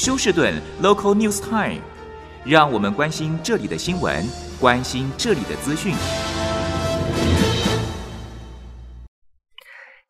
休士顿 Local News Time，让我们关心这里的新闻，关心这里的资讯。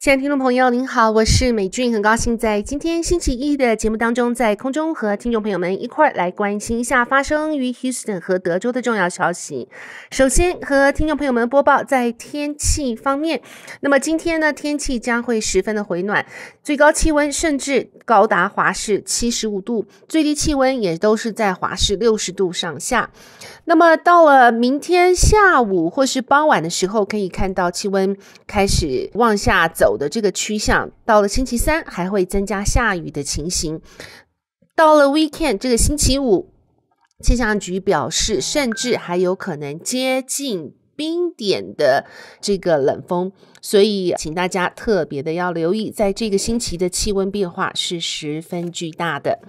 亲爱的听众朋友，您好，我是美俊，很高兴在今天星期一的节目当中，在空中和听众朋友们一块来关心一下发生于 Houston 和德州的重要消息。首先和听众朋友们播报在天气方面，那么今天呢，天气将会十分的回暖，最高气温甚至高达华氏七十五度，最低气温也都是在华氏六十度上下。那么到了明天下午或是傍晚的时候，可以看到气温开始往下走。有的这个趋向，到了星期三还会增加下雨的情形。到了 weekend 这个星期五，气象局表示，甚至还有可能接近冰点的这个冷风，所以请大家特别的要留意，在这个星期的气温变化是十分巨大的。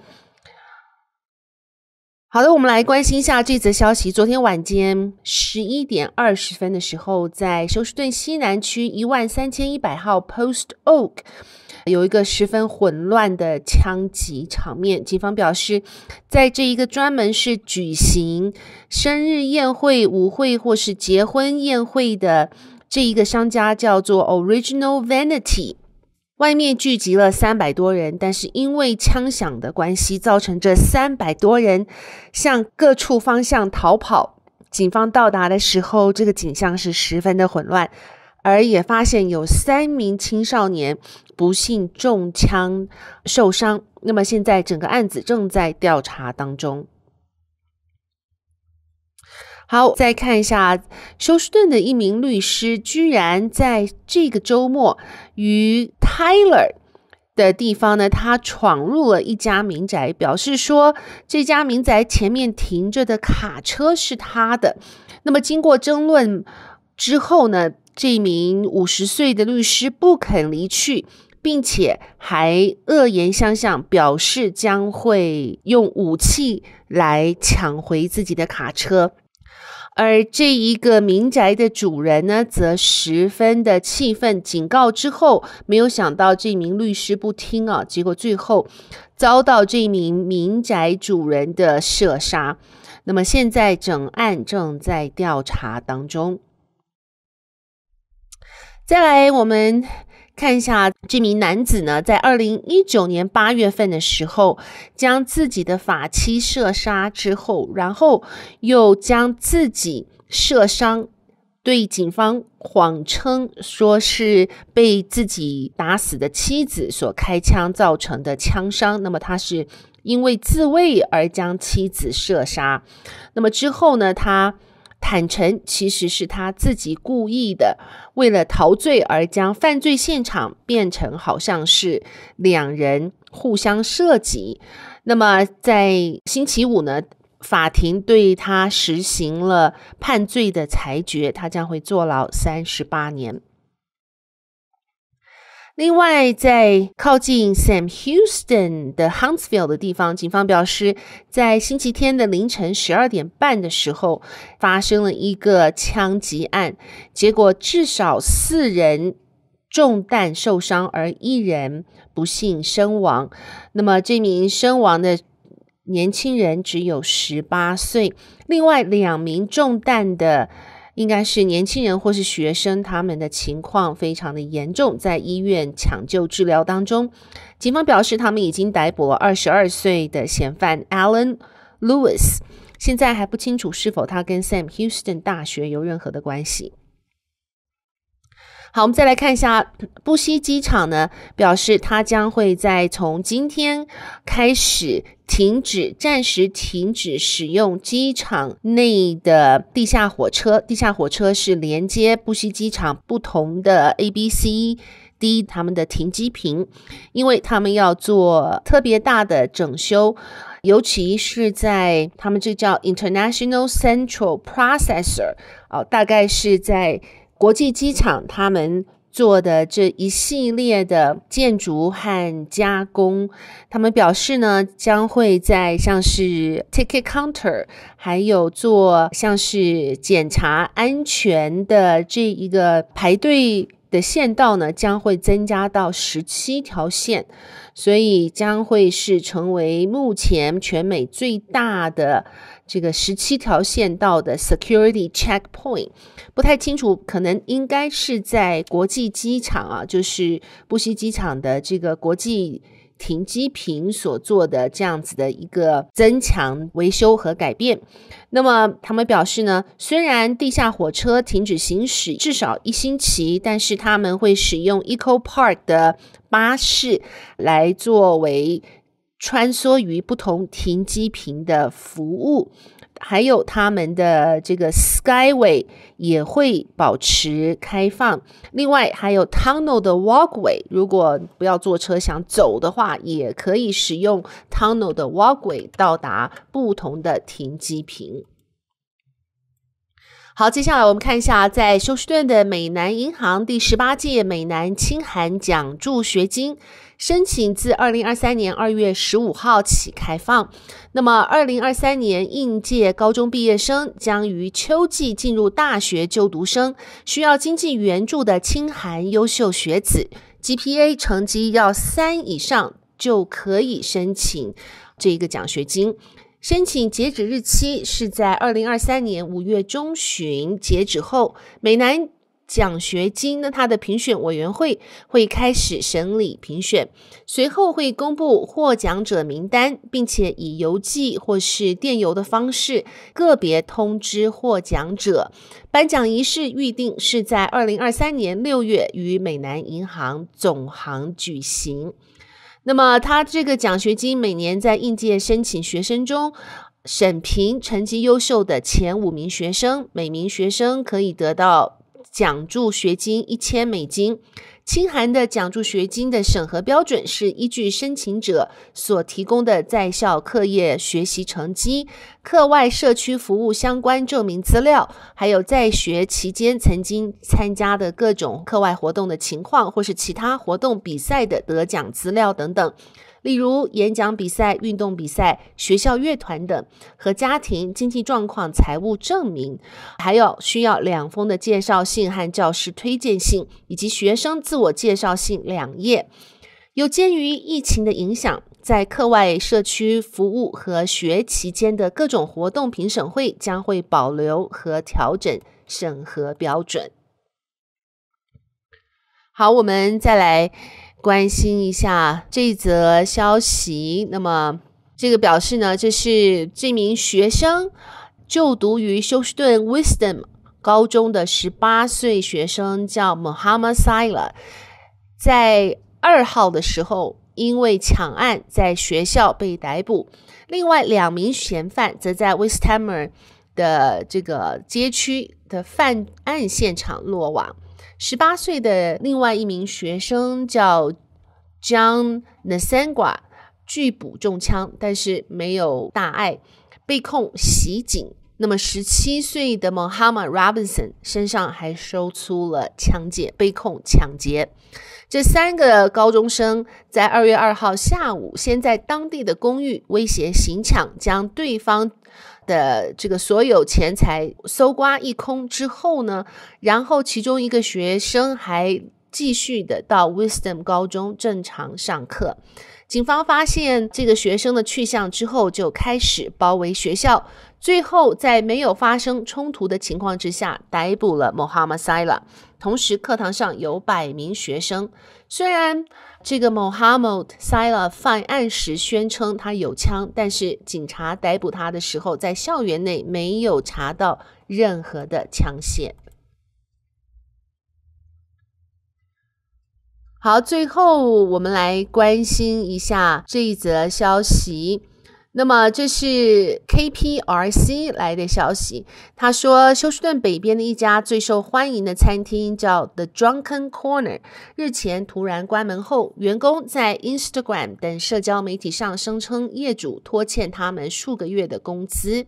好的，我们来关心一下这则消息。昨天晚间十一点二十分的时候，在休斯顿西南区一万三千一百号 Post Oak 有一个十分混乱的枪击场面。警方表示，在这一个专门是举行生日宴会、舞会或是结婚宴会的这一个商家，叫做 Original Vanity。外面聚集了三百多人，但是因为枪响的关系，造成这三百多人向各处方向逃跑。警方到达的时候，这个景象是十分的混乱，而也发现有三名青少年不幸中枪受伤。那么现在整个案子正在调查当中。好，再看一下休斯顿的一名律师，居然在这个周末于泰勒的地方呢，他闯入了一家民宅，表示说这家民宅前面停着的卡车是他的。那么经过争论之后呢，这名五十岁的律师不肯离去，并且还恶言相向，表示将会用武器来抢回自己的卡车。而这一个民宅的主人呢，则十分的气愤，警告之后，没有想到这名律师不听啊，结果最后遭到这名民宅主人的射杀。那么现在整案正在调查当中。再来，我们。看一下这名男子呢，在二零一九年八月份的时候，将自己的法妻射杀之后，然后又将自己射伤，对警方谎称说是被自己打死的妻子所开枪造成的枪伤。那么他是因为自卫而将妻子射杀，那么之后呢，他。坦诚其实是他自己故意的，为了陶醉而将犯罪现场变成好像是两人互相涉及。那么在星期五呢，法庭对他实行了判罪的裁决，他将会坐牢三十八年。另外，在靠近 Sam Houston 的 Huntsville 的地方，警方表示，在星期天的凌晨十二点半的时候，发生了一个枪击案，结果至少四人中弹受伤，而一人不幸身亡。那么，这名身亡的年轻人只有十八岁，另外两名中弹的。应该是年轻人或是学生，他们的情况非常的严重，在医院抢救治疗当中。警方表示，他们已经逮捕了22岁的嫌犯 Allen Lewis，现在还不清楚是否他跟 Sam Houston 大学有任何的关系。好，我们再来看一下布西机场呢，表示它将会在从今天开始停止，暂时停止使用机场内的地下火车。地下火车是连接布西机场不同的 A、B、C、D 他们的停机坪，因为他们要做特别大的整修，尤其是在他们这叫 International Central Processor 哦，大概是在。国际机场，他们做的这一系列的建筑和加工，他们表示呢，将会在像是 ticket counter，还有做像是检查安全的这一个排队。的线道呢将会增加到十七条线，所以将会是成为目前全美最大的这个十七条线道的 security checkpoint。不太清楚，可能应该是在国际机场啊，就是布希机场的这个国际。停机坪所做的这样子的一个增强维修和改变，那么他们表示呢，虽然地下火车停止行驶至少一星期，但是他们会使用 Eco Park 的巴士来作为穿梭于不同停机坪的服务。还有他们的这个 Skyway 也会保持开放，另外还有 Tunnel 的 Walkway，如果不要坐车想走的话，也可以使用 Tunnel 的 Walkway 到达不同的停机坪。好，接下来我们看一下，在休斯顿的美南银行第十八届美南清寒奖助学金申请自二零二三年二月十五号起开放。那么，二零二三年应届高中毕业生将于秋季进入大学就读，生需要经济援助的清寒优秀学子，GPA 成绩要三以上就可以申请这一个奖学金。申请截止日期是在二零二三年五月中旬截止后，美南奖学金呢，它的评选委员会会开始审理评选，随后会公布获奖者名单，并且以邮寄或是电邮的方式个别通知获奖者。颁奖仪式预定是在二零二三年六月于美南银行总行举行。那么，他这个奖学金每年在应届申请学生中，审评成绩优秀的前五名学生，每名学生可以得到奖助学金一千美金。清寒的奖助学金的审核标准是依据申请者所提供的在校课业学习成绩、课外社区服务相关证明资料，还有在学期间曾经参加的各种课外活动的情况，或是其他活动比赛的得奖资料等等。例如演讲比赛、运动比赛、学校乐团等，和家庭经济状况、财务证明，还有需要两封的介绍信和教师推荐信，以及学生自我介绍信两页。有鉴于疫情的影响，在课外社区服务和学期间的各种活动评审会将会保留和调整审核标准。好，我们再来。关心一下这则消息，那么这个表示呢？这是这名学生就读于休斯顿 Wisdom 高中的十八岁学生，叫 Mohammad s i r a 在二号的时候因为抢案在学校被逮捕。另外两名嫌犯则在 Wisdomer 的这个街区的犯案现场落网。十八岁的另外一名学生叫 John n s e n g a 拒捕中枪，但是没有大碍，被控袭警。那么，十七岁的 Mohammad Robinson 身上还搜出了枪械，被控抢劫。这三个高中生在二月二号下午，先在当地的公寓威胁行抢，将对方的这个所有钱财搜刮一空之后呢，然后其中一个学生还继续的到 Wisdom 高中正常上课。警方发现这个学生的去向之后，就开始包围学校。最后，在没有发生冲突的情况之下，逮捕了 Mohammad s a l a 同时，课堂上有百名学生。虽然这个 Mohammad s a l a 犯案时宣称他有枪，但是警察逮捕他的时候，在校园内没有查到任何的枪械。好，最后我们来关心一下这一则消息。那么，这是 KPRC 来的消息。他说，休斯顿北边的一家最受欢迎的餐厅叫 The Drunken Corner，日前突然关门后，员工在 Instagram 等社交媒体上声称，业主拖欠他们数个月的工资。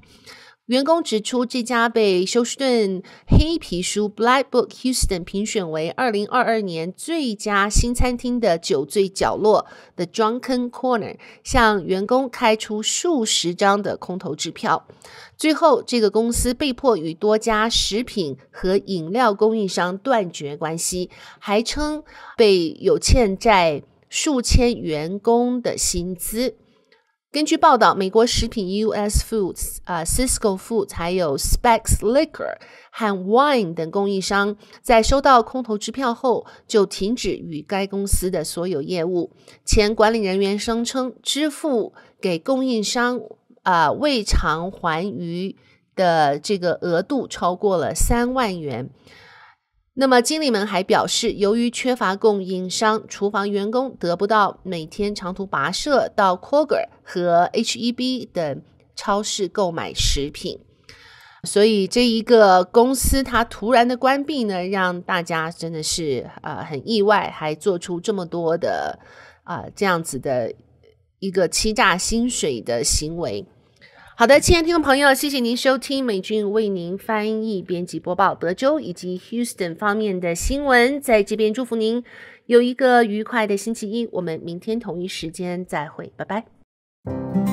员工指出，这家被休斯顿黑皮书 （Black Book Houston） 评选为二零二二年最佳新餐厅的“酒醉角落 ”（The Drunken Corner） 向员工开出数十张的空头支票，最后这个公司被迫与多家食品和饮料供应商断绝关系，还称被有欠债数千员工的薪资。根据报道，美国食品 US Foods 啊，Cisco Food 还有 Specks Liquor 和 Wine 等供应商，在收到空头支票后，就停止与该公司的所有业务。前管理人员声称，支付给供应商啊未偿还余的这个额度超过了三万元。那么，经理们还表示，由于缺乏供应商，厨房员工得不到每天长途跋涉到 k o g e r 和 H E B 等超市购买食品，所以这一个公司它突然的关闭呢，让大家真的是呃很意外，还做出这么多的啊这样子的一个欺诈薪水的行为。好的，亲爱的听众朋友，谢谢您收听美俊为您翻译、编辑播报德州以及 Houston 方面的新闻，在这边祝福您有一个愉快的星期一，我们明天同一时间再会，拜拜。